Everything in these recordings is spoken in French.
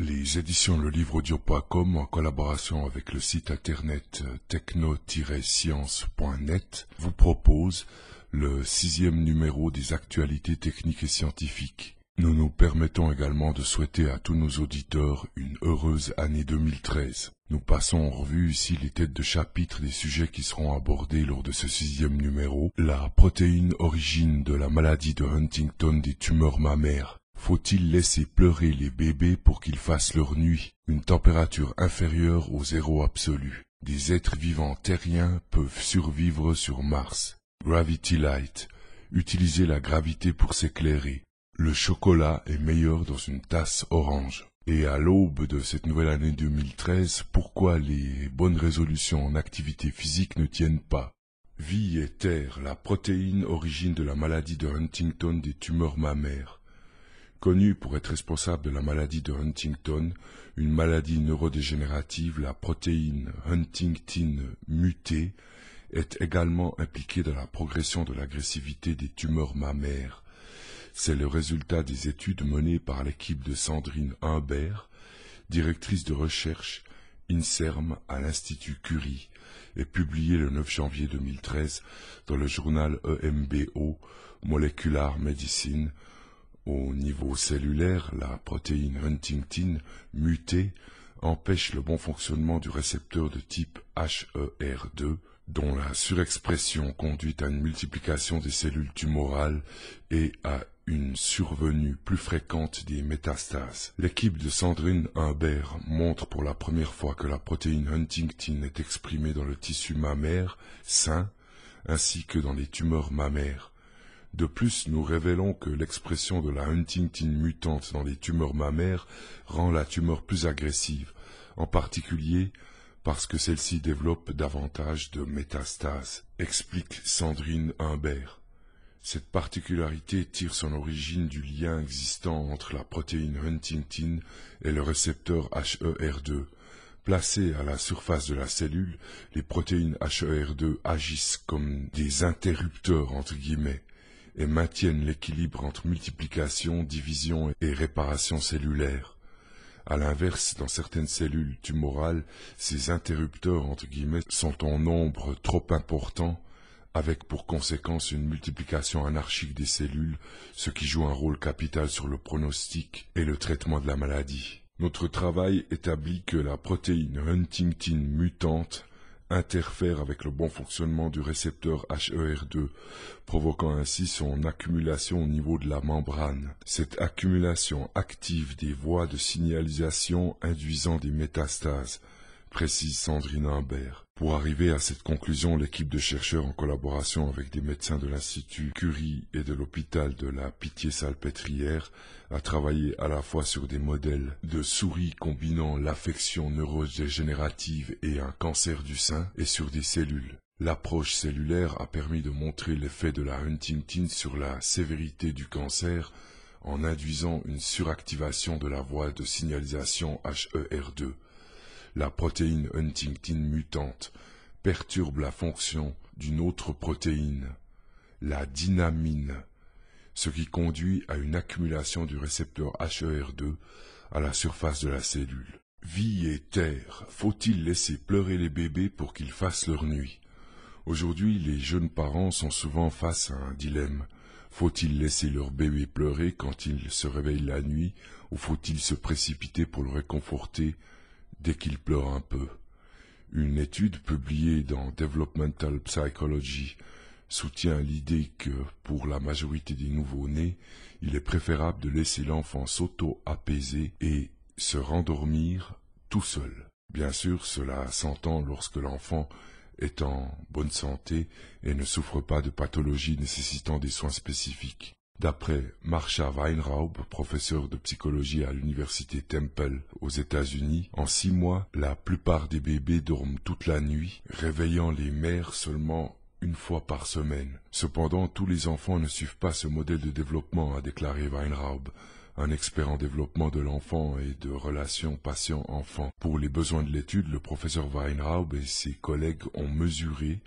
Les éditions Le Livre en collaboration avec le site internet euh, techno-science.net, vous proposent le sixième numéro des actualités techniques et scientifiques. Nous nous permettons également de souhaiter à tous nos auditeurs une heureuse année 2013. Nous passons en revue ici les têtes de chapitre des sujets qui seront abordés lors de ce sixième numéro, la protéine origine de la maladie de Huntington des tumeurs mammaires, faut-il laisser pleurer les bébés pour qu'ils fassent leur nuit Une température inférieure au zéro absolu. Des êtres vivants terriens peuvent survivre sur Mars. Gravity Light. Utilisez la gravité pour s'éclairer. Le chocolat est meilleur dans une tasse orange. Et à l'aube de cette nouvelle année 2013, pourquoi les bonnes résolutions en activité physique ne tiennent pas Vie et terre, la protéine origine de la maladie de Huntington des tumeurs mammaires. Connu pour être responsable de la maladie de Huntington, une maladie neurodégénérative, la protéine Huntington mutée est également impliquée dans la progression de l'agressivité des tumeurs mammaires. C'est le résultat des études menées par l'équipe de Sandrine Humbert, directrice de recherche INSERM à l'Institut Curie, et publiée le 9 janvier 2013 dans le journal EMBO Molecular Medicine, au niveau cellulaire, la protéine huntingtin mutée empêche le bon fonctionnement du récepteur de type HER2, dont la surexpression conduit à une multiplication des cellules tumorales et à une survenue plus fréquente des métastases. L'équipe de Sandrine Humbert montre pour la première fois que la protéine Huntington est exprimée dans le tissu mammaire sain ainsi que dans les tumeurs mammaires. De plus, nous révélons que l'expression de la Huntingtin mutante dans les tumeurs mammaires rend la tumeur plus agressive, en particulier parce que celle-ci développe davantage de métastases, explique Sandrine Humbert. Cette particularité tire son origine du lien existant entre la protéine Huntingtin et le récepteur HER2. Placées à la surface de la cellule, les protéines HER2 agissent comme des interrupteurs entre guillemets et maintiennent l'équilibre entre multiplication, division et réparation cellulaire. A l'inverse, dans certaines cellules tumorales, ces interrupteurs entre guillemets sont en nombre trop important, avec pour conséquence une multiplication anarchique des cellules, ce qui joue un rôle capital sur le pronostic et le traitement de la maladie. Notre travail établit que la protéine Huntington mutante interfère avec le bon fonctionnement du récepteur HER2, provoquant ainsi son accumulation au niveau de la membrane. Cette accumulation active des voies de signalisation induisant des métastases précise Sandrine Humbert. Pour arriver à cette conclusion, l'équipe de chercheurs en collaboration avec des médecins de l'Institut Curie et de l'hôpital de la Pitié-Salpêtrière a travaillé à la fois sur des modèles de souris combinant l'affection neurodégénérative et un cancer du sein et sur des cellules. L'approche cellulaire a permis de montrer l'effet de la Huntington sur la sévérité du cancer en induisant une suractivation de la voie de signalisation HER2 la protéine Huntington mutante perturbe la fonction d'une autre protéine, la dynamine, ce qui conduit à une accumulation du récepteur HER2 à la surface de la cellule. Vie et terre, faut-il laisser pleurer les bébés pour qu'ils fassent leur nuit Aujourd'hui, les jeunes parents sont souvent face à un dilemme. Faut-il laisser leur bébé pleurer quand il se réveille la nuit ou faut-il se précipiter pour le réconforter dès qu'il pleure un peu. Une étude publiée dans Developmental Psychology soutient l'idée que, pour la majorité des nouveaux nés il est préférable de laisser l'enfant s'auto-apaiser et se rendormir tout seul. Bien sûr, cela s'entend lorsque l'enfant est en bonne santé et ne souffre pas de pathologies nécessitant des soins spécifiques. D'après Marsha Weinraub, professeur de psychologie à l'université Temple aux États-Unis, en six mois, la plupart des bébés dorment toute la nuit, réveillant les mères seulement une fois par semaine. Cependant, tous les enfants ne suivent pas ce modèle de développement, a déclaré Weinraub, un expert en développement de l'enfant et de relations patient-enfant. Pour les besoins de l'étude, le professeur Weinraub et ses collègues ont mesuré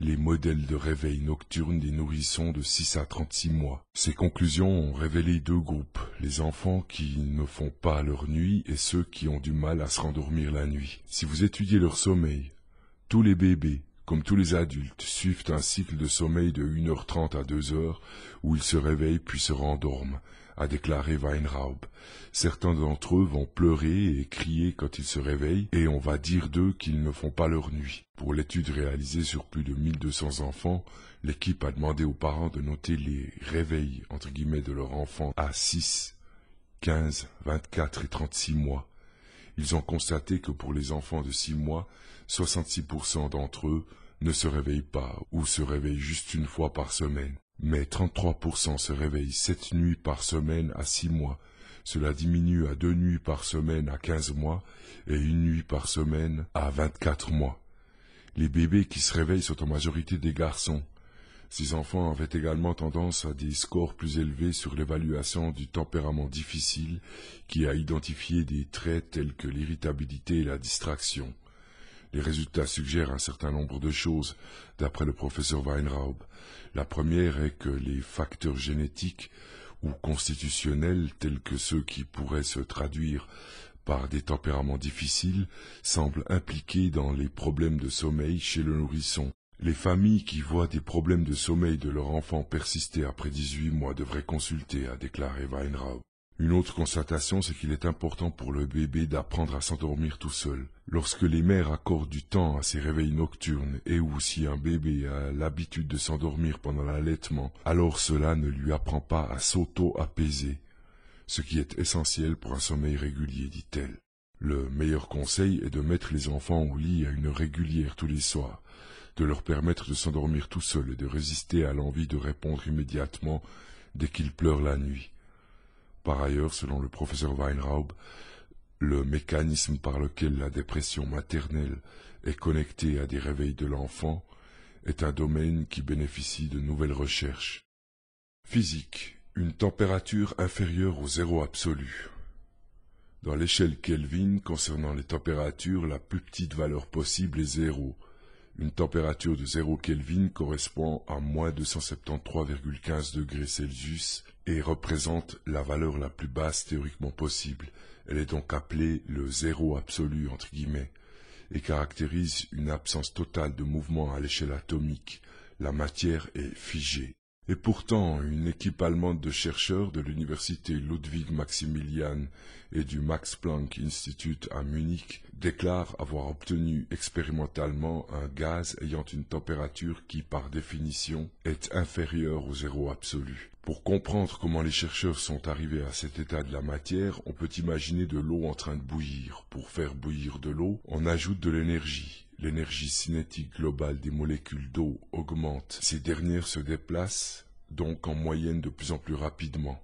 les modèles de réveil nocturne des nourrissons de 6 à 36 mois. Ces conclusions ont révélé deux groupes, les enfants qui ne font pas leur nuit et ceux qui ont du mal à se rendormir la nuit. Si vous étudiez leur sommeil, tous les bébés, comme tous les adultes, suivent un cycle de sommeil de 1h30 à 2h où ils se réveillent puis se rendorment a déclaré Weinraub. Certains d'entre eux vont pleurer et crier quand ils se réveillent, et on va dire d'eux qu'ils ne font pas leur nuit. Pour l'étude réalisée sur plus de 1200 enfants, l'équipe a demandé aux parents de noter les réveils entre guillemets de leurs enfants à 6, 15, 24 et 36 mois. Ils ont constaté que pour les enfants de 6 mois, 66% d'entre eux ne se réveillent pas ou se réveillent juste une fois par semaine. Mais 33% se réveillent sept nuits par semaine à 6 mois. Cela diminue à 2 nuits par semaine à 15 mois et une nuit par semaine à 24 mois. Les bébés qui se réveillent sont en majorité des garçons. Ces enfants avaient également tendance à des scores plus élevés sur l'évaluation du tempérament difficile qui a identifié des traits tels que l'irritabilité et la distraction. Les résultats suggèrent un certain nombre de choses, d'après le professeur Weinraub. La première est que les facteurs génétiques ou constitutionnels, tels que ceux qui pourraient se traduire par des tempéraments difficiles, semblent impliqués dans les problèmes de sommeil chez le nourrisson. Les familles qui voient des problèmes de sommeil de leur enfant persister après 18 mois devraient consulter, a déclaré Weinraub. Une autre constatation, c'est qu'il est important pour le bébé d'apprendre à s'endormir tout seul. Lorsque les mères accordent du temps à ces réveils nocturnes et ou si un bébé a l'habitude de s'endormir pendant l'allaitement, alors cela ne lui apprend pas à s'auto-apaiser, ce qui est essentiel pour un sommeil régulier, dit-elle. Le meilleur conseil est de mettre les enfants au lit à une régulière tous les soirs, de leur permettre de s'endormir tout seul et de résister à l'envie de répondre immédiatement dès qu'ils pleurent la nuit. Par ailleurs, selon le professeur Weinraub, le mécanisme par lequel la dépression maternelle est connectée à des réveils de l'enfant est un domaine qui bénéficie de nouvelles recherches. Physique. Une température inférieure au zéro absolu. Dans l'échelle Kelvin, concernant les températures, la plus petite valeur possible est zéro. Une température de zéro Kelvin correspond à moins 273,15 degrés Celsius et représente la valeur la plus basse théoriquement possible. Elle est donc appelée le zéro absolu, entre guillemets, et caractérise une absence totale de mouvement à l'échelle atomique. La matière est figée. Et pourtant, une équipe allemande de chercheurs de l'université Ludwig Maximilian et du Max Planck Institute à Munich déclare avoir obtenu expérimentalement un gaz ayant une température qui, par définition, est inférieure au zéro absolu. Pour comprendre comment les chercheurs sont arrivés à cet état de la matière, on peut imaginer de l'eau en train de bouillir. Pour faire bouillir de l'eau, on ajoute de l'énergie. L'énergie cinétique globale des molécules d'eau augmente. Ces dernières se déplacent donc en moyenne de plus en plus rapidement.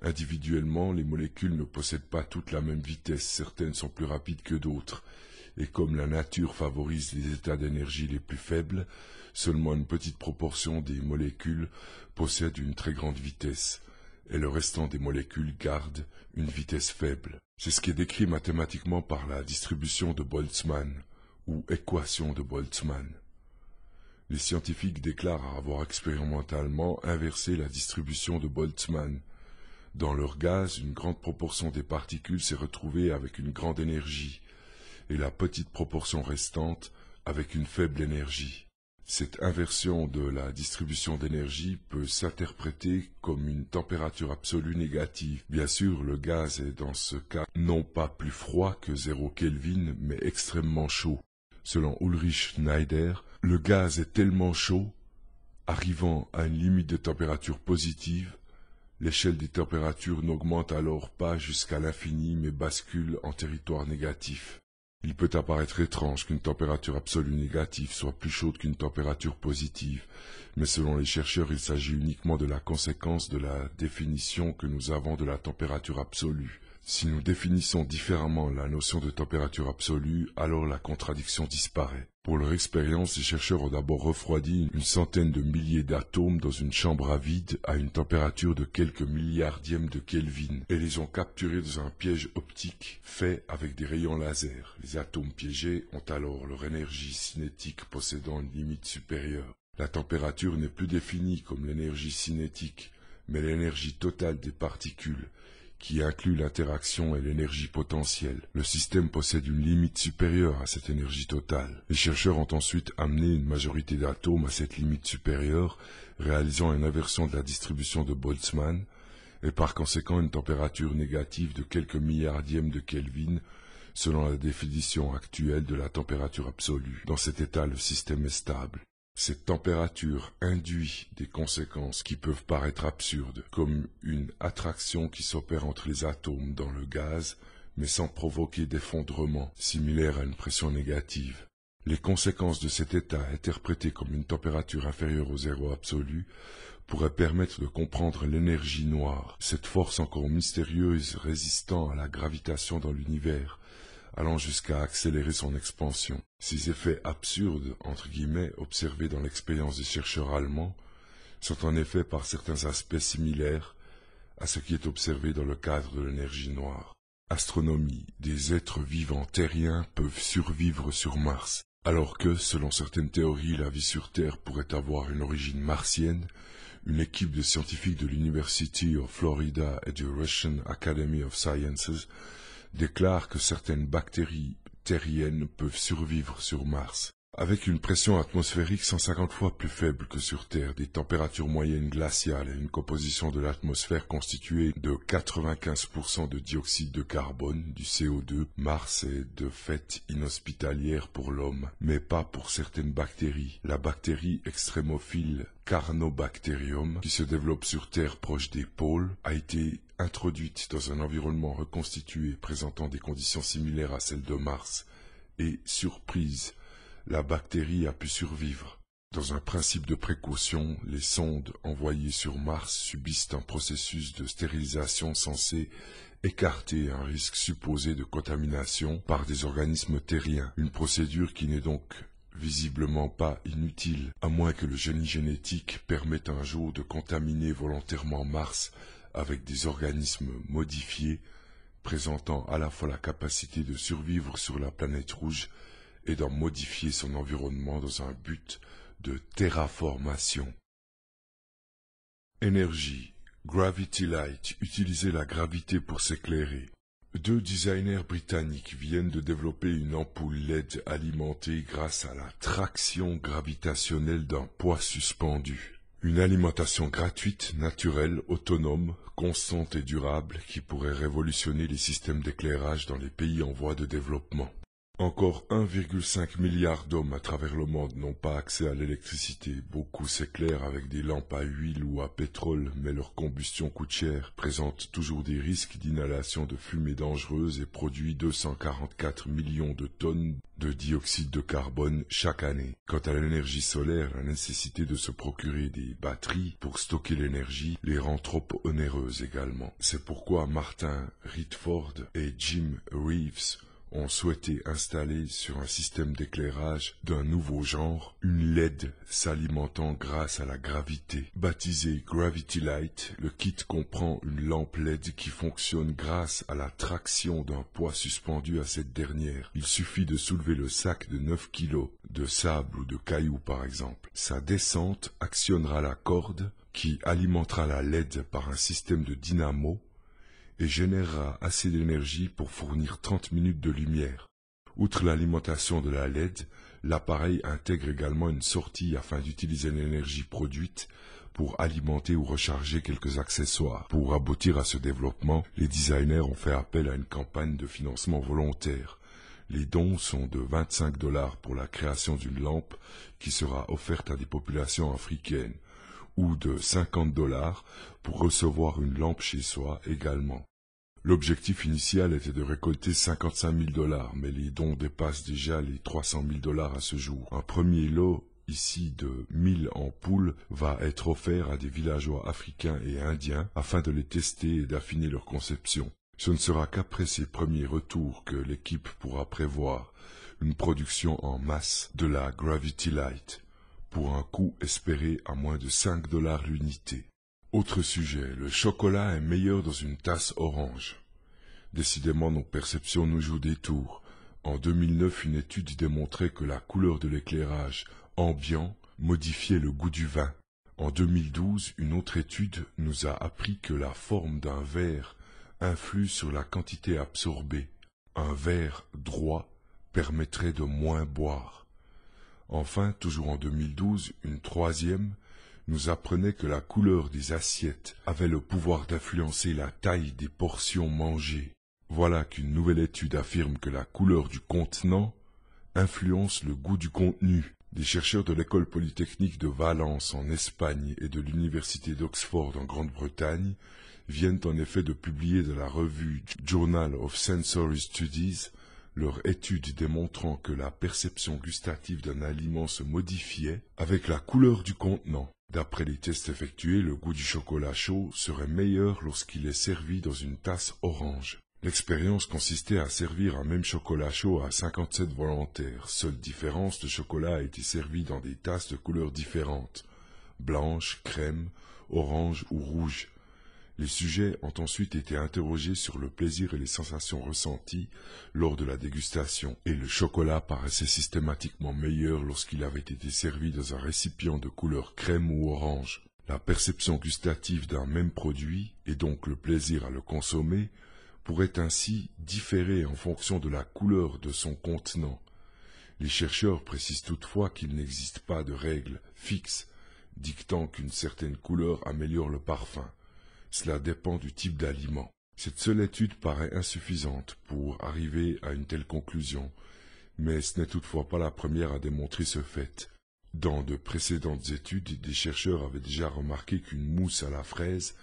Individuellement, les molécules ne possèdent pas toutes la même vitesse, certaines sont plus rapides que d'autres, et comme la nature favorise les états d'énergie les plus faibles, Seulement une petite proportion des molécules possède une très grande vitesse, et le restant des molécules garde une vitesse faible. C'est ce qui est décrit mathématiquement par la distribution de Boltzmann, ou équation de Boltzmann. Les scientifiques déclarent avoir expérimentalement inversé la distribution de Boltzmann. Dans leur gaz, une grande proportion des particules s'est retrouvée avec une grande énergie, et la petite proportion restante avec une faible énergie. Cette inversion de la distribution d'énergie peut s'interpréter comme une température absolue négative. Bien sûr, le gaz est dans ce cas non pas plus froid que 0 Kelvin, mais extrêmement chaud. Selon Ulrich Schneider, le gaz est tellement chaud, arrivant à une limite de température positive, l'échelle des températures n'augmente alors pas jusqu'à l'infini mais bascule en territoire négatif. Il peut apparaître étrange qu'une température absolue négative soit plus chaude qu'une température positive, mais selon les chercheurs, il s'agit uniquement de la conséquence de la définition que nous avons de la température absolue. Si nous définissons différemment la notion de température absolue, alors la contradiction disparaît. Pour leur expérience, les chercheurs ont d'abord refroidi une centaine de milliers d'atomes dans une chambre à vide à une température de quelques milliardièmes de Kelvin et les ont capturés dans un piège optique fait avec des rayons laser. Les atomes piégés ont alors leur énergie cinétique possédant une limite supérieure. La température n'est plus définie comme l'énergie cinétique, mais l'énergie totale des particules qui inclut l'interaction et l'énergie potentielle. Le système possède une limite supérieure à cette énergie totale. Les chercheurs ont ensuite amené une majorité d'atomes à cette limite supérieure, réalisant une inversion de la distribution de Boltzmann, et par conséquent une température négative de quelques milliardièmes de Kelvin selon la définition actuelle de la température absolue. Dans cet état, le système est stable. Cette température induit des conséquences qui peuvent paraître absurdes, comme une attraction qui s'opère entre les atomes dans le gaz, mais sans provoquer d'effondrement similaire à une pression négative. Les conséquences de cet état interprétées comme une température inférieure au zéro absolu pourraient permettre de comprendre l'énergie noire, cette force encore mystérieuse résistant à la gravitation dans l'univers, allant jusqu'à accélérer son expansion. Ces effets absurdes, entre guillemets, observés dans l'expérience des chercheurs allemands, sont en effet par certains aspects similaires à ce qui est observé dans le cadre de l'énergie noire. Astronomie, des êtres vivants terriens peuvent survivre sur Mars, alors que, selon certaines théories, la vie sur Terre pourrait avoir une origine martienne, une équipe de scientifiques de l'University of Florida et du Russian Academy of Sciences déclare que certaines bactéries terriennes peuvent survivre sur Mars. Avec une pression atmosphérique 150 fois plus faible que sur Terre, des températures moyennes glaciales et une composition de l'atmosphère constituée de 95% de dioxyde de carbone, du CO2, Mars est de fait inhospitalière pour l'homme, mais pas pour certaines bactéries. La bactérie extrémophile Carnobacterium, qui se développe sur Terre proche des pôles, a été introduite dans un environnement reconstitué présentant des conditions similaires à celles de Mars, et surprise, la bactérie a pu survivre. Dans un principe de précaution, les sondes envoyées sur Mars subissent un processus de stérilisation censé écarter un risque supposé de contamination par des organismes terriens, une procédure qui n'est donc visiblement pas inutile, à moins que le génie génétique permette un jour de contaminer volontairement Mars avec des organismes modifiés présentant à la fois la capacité de survivre sur la planète rouge et d'en modifier son environnement dans un but de terraformation. Énergie. Gravity Light. Utiliser la gravité pour s'éclairer. Deux designers britanniques viennent de développer une ampoule LED alimentée grâce à la traction gravitationnelle d'un poids suspendu. Une alimentation gratuite, naturelle, autonome, constante et durable qui pourrait révolutionner les systèmes d'éclairage dans les pays en voie de développement. Encore 1,5 milliard d'hommes à travers le monde n'ont pas accès à l'électricité. Beaucoup s'éclairent avec des lampes à huile ou à pétrole, mais leur combustion coûte cher, présente toujours des risques d'inhalation de fumée dangereuse et produit 244 millions de tonnes de dioxyde de carbone chaque année. Quant à l'énergie solaire, la nécessité de se procurer des batteries pour stocker l'énergie les rend trop onéreuses également. C'est pourquoi Martin Ritford et Jim Reeves ont souhaité installer sur un système d'éclairage d'un nouveau genre une LED s'alimentant grâce à la gravité. Baptisé Gravity Light, le kit comprend une lampe LED qui fonctionne grâce à la traction d'un poids suspendu à cette dernière. Il suffit de soulever le sac de 9 kg de sable ou de cailloux par exemple. Sa descente actionnera la corde qui alimentera la LED par un système de dynamo et générera assez d'énergie pour fournir 30 minutes de lumière. Outre l'alimentation de la LED, l'appareil intègre également une sortie afin d'utiliser l'énergie produite pour alimenter ou recharger quelques accessoires. Pour aboutir à ce développement, les designers ont fait appel à une campagne de financement volontaire. Les dons sont de 25 dollars pour la création d'une lampe qui sera offerte à des populations africaines ou de 50 dollars pour recevoir une lampe chez soi également. L'objectif initial était de récolter 55 000 dollars, mais les dons dépassent déjà les 300 000 dollars à ce jour. Un premier lot ici de 1000 ampoules va être offert à des villageois africains et indiens afin de les tester et d'affiner leur conception. Ce ne sera qu'après ces premiers retours que l'équipe pourra prévoir une production en masse de la Gravity Light pour un coût espéré à moins de 5 dollars l'unité. Autre sujet, le chocolat est meilleur dans une tasse orange. Décidément, nos perceptions nous jouent des tours. En 2009, une étude démontrait que la couleur de l'éclairage ambiant modifiait le goût du vin. En 2012, une autre étude nous a appris que la forme d'un verre influe sur la quantité absorbée. Un verre droit permettrait de moins boire. Enfin, toujours en 2012, une troisième nous apprenait que la couleur des assiettes avait le pouvoir d'influencer la taille des portions mangées. Voilà qu'une nouvelle étude affirme que la couleur du contenant influence le goût du contenu. Des chercheurs de l'école polytechnique de Valence en Espagne et de l'université d'Oxford en Grande-Bretagne viennent en effet de publier dans la revue Journal of Sensory Studies leur étude démontrant que la perception gustative d'un aliment se modifiait avec la couleur du contenant. D'après les tests effectués, le goût du chocolat chaud serait meilleur lorsqu'il est servi dans une tasse orange. L'expérience consistait à servir un même chocolat chaud à 57 volontaires. Seule différence, le chocolat a été servi dans des tasses de couleurs différentes blanche, crème, orange ou rouge. Les sujets ont ensuite été interrogés sur le plaisir et les sensations ressenties lors de la dégustation, et le chocolat paraissait systématiquement meilleur lorsqu'il avait été servi dans un récipient de couleur crème ou orange. La perception gustative d'un même produit, et donc le plaisir à le consommer, pourrait ainsi différer en fonction de la couleur de son contenant. Les chercheurs précisent toutefois qu'il n'existe pas de règle fixe dictant qu'une certaine couleur améliore le parfum. Cela dépend du type d'aliment. Cette seule étude paraît insuffisante pour arriver à une telle conclusion, mais ce n'est toutefois pas la première à démontrer ce fait. Dans de précédentes études, des chercheurs avaient déjà remarqué qu'une mousse à la fraise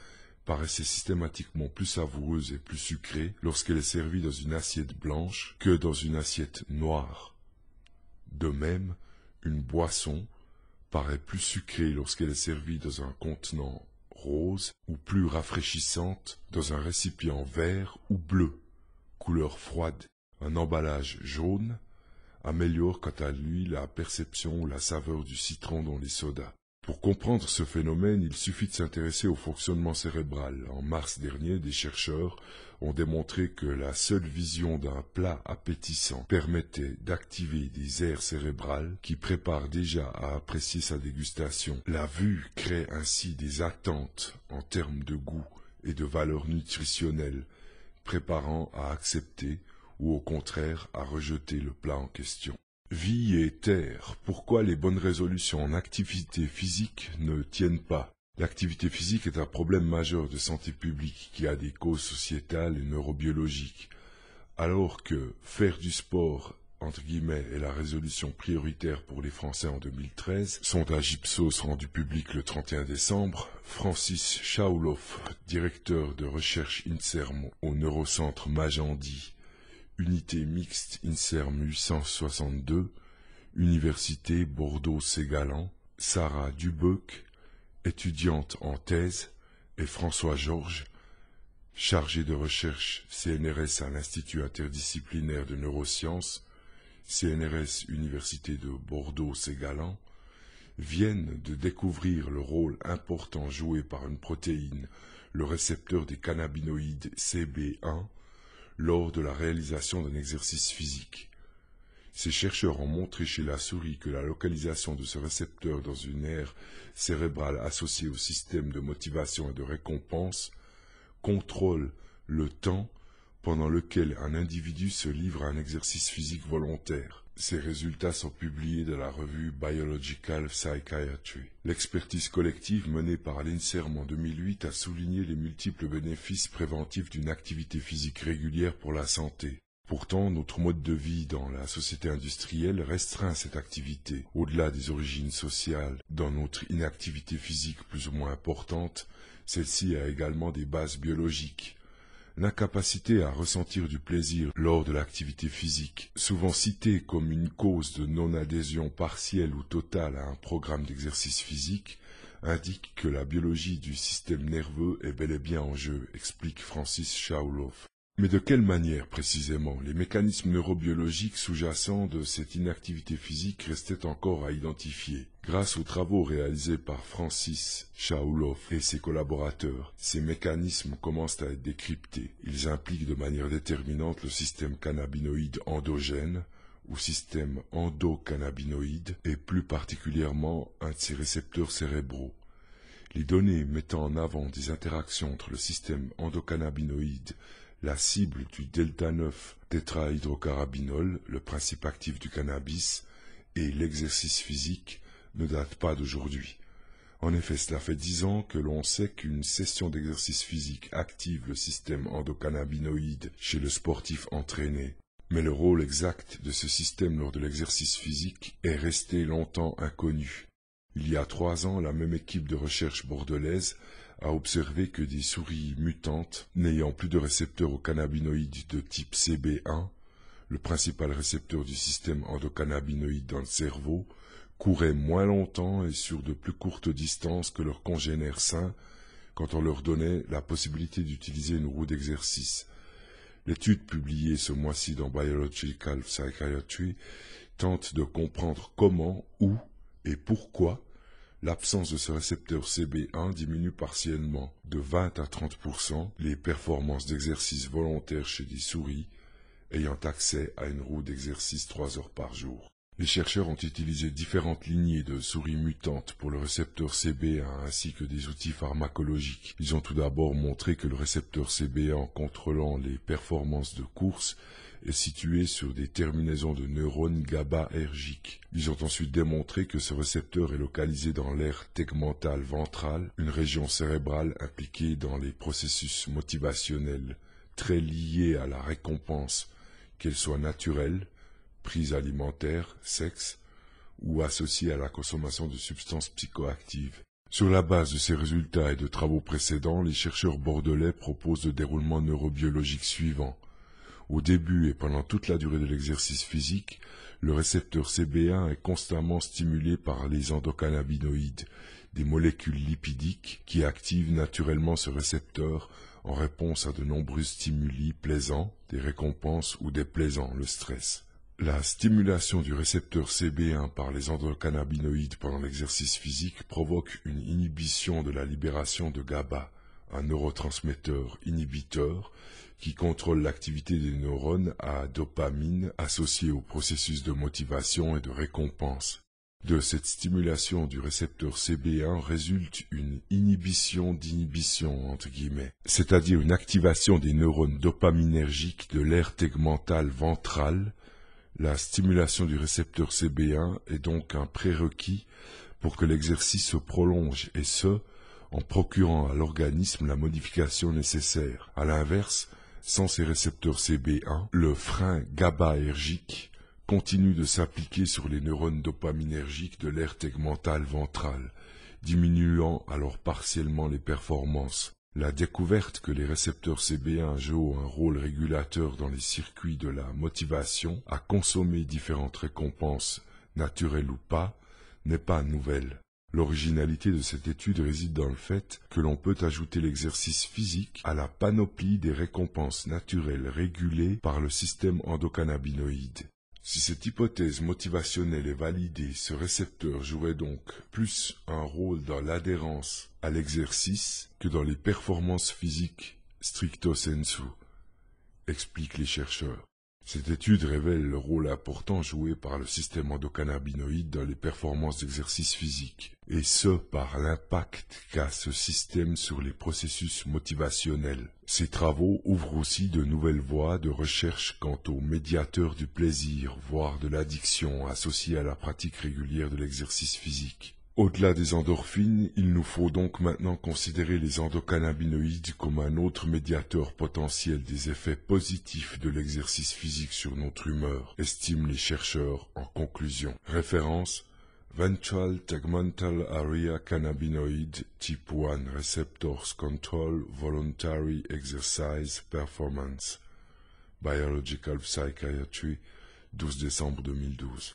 paraissait systématiquement plus savoureuse et plus sucrée lorsqu'elle est servie dans une assiette blanche que dans une assiette noire. De même, une boisson paraît plus sucrée lorsqu'elle est servie dans un contenant rose ou plus rafraîchissante dans un récipient vert ou bleu. Couleur froide, un emballage jaune améliore quant à lui la perception ou la saveur du citron dans les sodas. Pour comprendre ce phénomène, il suffit de s'intéresser au fonctionnement cérébral. En mars dernier, des chercheurs ont démontré que la seule vision d'un plat appétissant permettait d'activer des aires cérébrales qui préparent déjà à apprécier sa dégustation. La vue crée ainsi des attentes en termes de goût et de valeur nutritionnelle, préparant à accepter ou au contraire à rejeter le plat en question. Vie et terre, pourquoi les bonnes résolutions en activité physique ne tiennent pas L'activité physique est un problème majeur de santé publique qui a des causes sociétales et neurobiologiques, alors que faire du sport entre guillemets est la résolution prioritaire pour les Français en 2013. Sondage Ipsos rendu public le 31 décembre. Francis Schauloff, directeur de recherche INSERM au neurocentre Magendie, unité mixte INSERM 862, Université Bordeaux-Ségalan, Sarah Dubuc, étudiante en thèse, et François Georges, chargé de recherche CNRS à l'Institut interdisciplinaire de neurosciences, CNRS Université de Bordeaux-Ségalan, viennent de découvrir le rôle important joué par une protéine, le récepteur des cannabinoïdes CB1, lors de la réalisation d'un exercice physique. Ces chercheurs ont montré chez la souris que la localisation de ce récepteur dans une aire cérébrale associée au système de motivation et de récompense contrôle le temps pendant lequel un individu se livre à un exercice physique volontaire. Ces résultats sont publiés dans la revue Biological Psychiatry. L'expertise collective menée par l'INSERM en 2008 a souligné les multiples bénéfices préventifs d'une activité physique régulière pour la santé. Pourtant, notre mode de vie dans la société industrielle restreint cette activité, au-delà des origines sociales. Dans notre inactivité physique plus ou moins importante, celle-ci a également des bases biologiques. L'incapacité à ressentir du plaisir lors de l'activité physique, souvent citée comme une cause de non-adhésion partielle ou totale à un programme d'exercice physique, indique que la biologie du système nerveux est bel et bien en jeu, explique Francis Shauloff. Mais de quelle manière précisément les mécanismes neurobiologiques sous-jacents de cette inactivité physique restaient encore à identifier Grâce aux travaux réalisés par Francis Shaouloff et ses collaborateurs, ces mécanismes commencent à être décryptés. Ils impliquent de manière déterminante le système cannabinoïde endogène, ou système endocannabinoïde, et plus particulièrement un de ses récepteurs cérébraux. Les données mettant en avant des interactions entre le système endocannabinoïde la cible du delta 9 tétrahydrocarabinol le principe actif du cannabis, et l'exercice physique ne datent pas d'aujourd'hui. En effet, cela fait dix ans que l'on sait qu'une session d'exercice physique active le système endocannabinoïde chez le sportif entraîné. Mais le rôle exact de ce système lors de l'exercice physique est resté longtemps inconnu. Il y a trois ans, la même équipe de recherche bordelaise a observé que des souris mutantes n'ayant plus de récepteurs aux cannabinoïdes de type CB1, le principal récepteur du système endocannabinoïde dans le cerveau, couraient moins longtemps et sur de plus courtes distances que leurs congénères sains quand on leur donnait la possibilité d'utiliser une roue d'exercice. L'étude publiée ce mois-ci dans Biological Psychiatry tente de comprendre comment, où et pourquoi L'absence de ce récepteur CB1 diminue partiellement de 20 à 30% les performances d'exercice volontaire chez des souris ayant accès à une roue d'exercice 3 heures par jour. Les chercheurs ont utilisé différentes lignées de souris mutantes pour le récepteur CB1 ainsi que des outils pharmacologiques. Ils ont tout d'abord montré que le récepteur CB1 en contrôlant les performances de course est situé sur des terminaisons de neurones GABAergiques. Ils ont ensuite démontré que ce récepteur est localisé dans l'aire tegmentale ventrale, une région cérébrale impliquée dans les processus motivationnels, très liés à la récompense, qu'elle soit naturelle, prise alimentaire, sexe, ou associée à la consommation de substances psychoactives. Sur la base de ces résultats et de travaux précédents, les chercheurs bordelais proposent le déroulement neurobiologique suivant. Au début et pendant toute la durée de l'exercice physique, le récepteur CB1 est constamment stimulé par les endocannabinoïdes, des molécules lipidiques qui activent naturellement ce récepteur en réponse à de nombreux stimuli plaisants, des récompenses ou déplaisants, le stress. La stimulation du récepteur CB1 par les endocannabinoïdes pendant l'exercice physique provoque une inhibition de la libération de GABA, un neurotransmetteur inhibiteur qui contrôle l'activité des neurones à dopamine associée au processus de motivation et de récompense. De cette stimulation du récepteur CB1 résulte une inhibition d'inhibition, entre guillemets, c'est-à-dire une activation des neurones dopaminergiques de l'aire tegmentale ventrale. La stimulation du récepteur CB1 est donc un prérequis pour que l'exercice se prolonge et ce, en procurant à l'organisme la modification nécessaire. A l'inverse, sans ces récepteurs CB1, le frein GABAergique continue de s'appliquer sur les neurones dopaminergiques de l'aire tegmentale ventrale, diminuant alors partiellement les performances. La découverte que les récepteurs CB1 jouent un rôle régulateur dans les circuits de la motivation à consommer différentes récompenses, naturelles ou pas, n'est pas nouvelle. L'originalité de cette étude réside dans le fait que l'on peut ajouter l'exercice physique à la panoplie des récompenses naturelles régulées par le système endocannabinoïde. Si cette hypothèse motivationnelle est validée, ce récepteur jouerait donc plus un rôle dans l'adhérence à l'exercice que dans les performances physiques stricto sensu, expliquent les chercheurs. Cette étude révèle le rôle important joué par le système endocannabinoïde dans les performances d'exercice physique, et ce par l'impact qu'a ce système sur les processus motivationnels. Ces travaux ouvrent aussi de nouvelles voies de recherche quant aux médiateurs du plaisir, voire de l'addiction associés à la pratique régulière de l'exercice physique. Au-delà des endorphines, il nous faut donc maintenant considérer les endocannabinoïdes comme un autre médiateur potentiel des effets positifs de l'exercice physique sur notre humeur, estiment les chercheurs en conclusion. Référence Ventral Tegmental Area Cannabinoid Type 1 Receptors Control Voluntary Exercise Performance Biological Psychiatry 12 décembre 2012